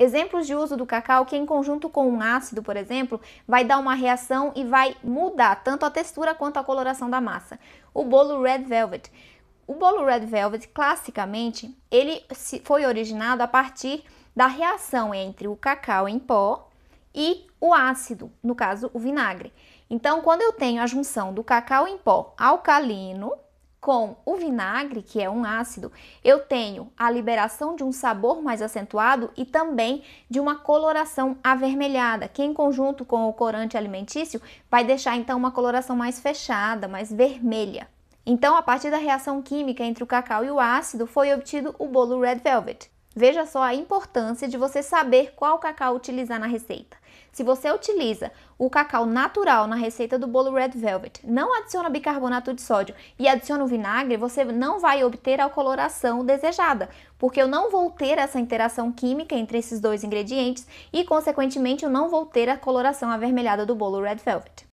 Exemplos de uso do cacau que em conjunto com um ácido, por exemplo, vai dar uma reação e vai mudar tanto a textura quanto a coloração da massa. O bolo Red Velvet. O bolo Red Velvet, classicamente, ele foi originado a partir da reação entre o cacau em pó e o ácido, no caso, o vinagre. Então, quando eu tenho a junção do cacau em pó alcalino com o vinagre, que é um ácido, eu tenho a liberação de um sabor mais acentuado e também de uma coloração avermelhada, que em conjunto com o corante alimentício vai deixar então uma coloração mais fechada, mais vermelha. Então, a partir da reação química entre o cacau e o ácido, foi obtido o bolo Red Velvet. Veja só a importância de você saber qual cacau utilizar na receita. Se você utiliza o cacau natural na receita do bolo Red Velvet, não adiciona bicarbonato de sódio e adiciona o vinagre, você não vai obter a coloração desejada, porque eu não vou ter essa interação química entre esses dois ingredientes e, consequentemente, eu não vou ter a coloração avermelhada do bolo Red Velvet.